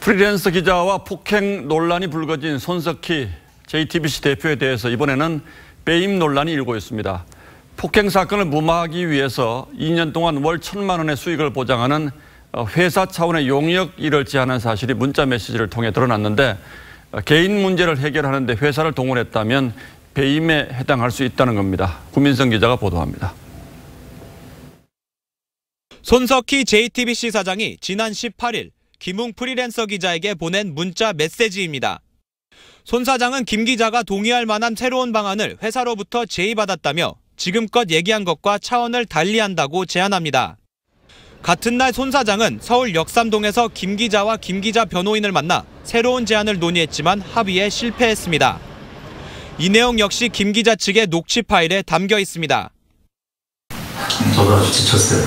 프리랜서 기자와 폭행 논란이 불거진 손석희 JTBC 대표에 대해서 이번에는 배임 논란이 일고 있습니다. 폭행 사건을 무마하기 위해서 2년 동안 월 천만 원의 수익을 보장하는 어, 회사 차원의 용역 일을 지하는 사실이 문자 메시지를 통해 드러났는데 어, 개인 문제를 해결하는데 회사를 동원했다면 배임에 해당할 수 있다는 겁니다. 구민성 기자가 보도합니다. 손석희 JTBC 사장이 지난 18일 김웅 프리랜서 기자에게 보낸 문자 메시지입니다. 손 사장은 김 기자가 동의할 만한 새로운 방안을 회사로부터 제의받았다며 지금껏 얘기한 것과 차원을 달리한다고 제안합니다. 같은 날 손 사장은 서울 역삼동에서 김 기자와 김 기자 변호인을 만나 새로운 제안을 논의했지만 합의에 실패했습니다. 이 내용 역시 김 기자 측의 녹취 파일에 담겨 있습니다. 저도 아주 지쳤어요.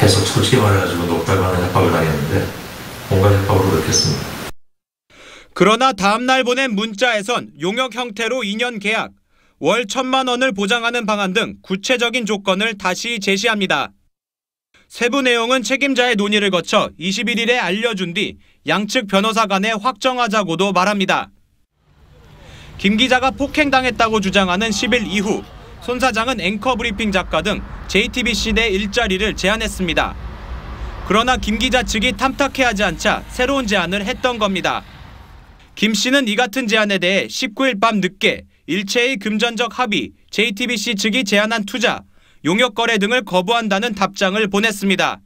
계속 솔직히 말해가지고 녹달반의 협박을 당했는데 공갈 협박으로 넣겠습니다. 그러나 다음 날 보낸 문자에선 용역 형태로 2년 계약, 월1 천만 원을 보장하는 방안 등 구체적인 조건을 다시 제시합니다. 세부 내용은 책임자의 논의를 거쳐 21일에 알려준 뒤 양측 변호사 간에 확정하자고도 말합니다. 김 기자가 폭행당했다고 주장하는 10일 이후 손 사장은 앵커 브리핑 작가 등 JTBC 내 일자리를 제안했습니다. 그러나 김 기자 측이 탐탁해 하지 않자 새로운 제안을 했던 겁니다. 김 씨는 이 같은 제안에 대해 19일 밤 늦게 일체의 금전적 합의, JTBC 측이 제안한 투자, 용역 거래 등을 거부한다는 답장을 보냈습니다.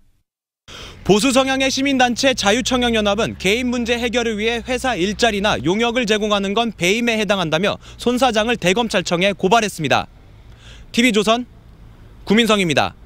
보수 성향의 시민단체 자유청약연합은 개인 문제 해결을 위해 회사 일자리나 용역을 제공하는 건 배임에 해당한다며 손 사장을 대검찰청에 고발했습니다. TV조선 구민성입니다.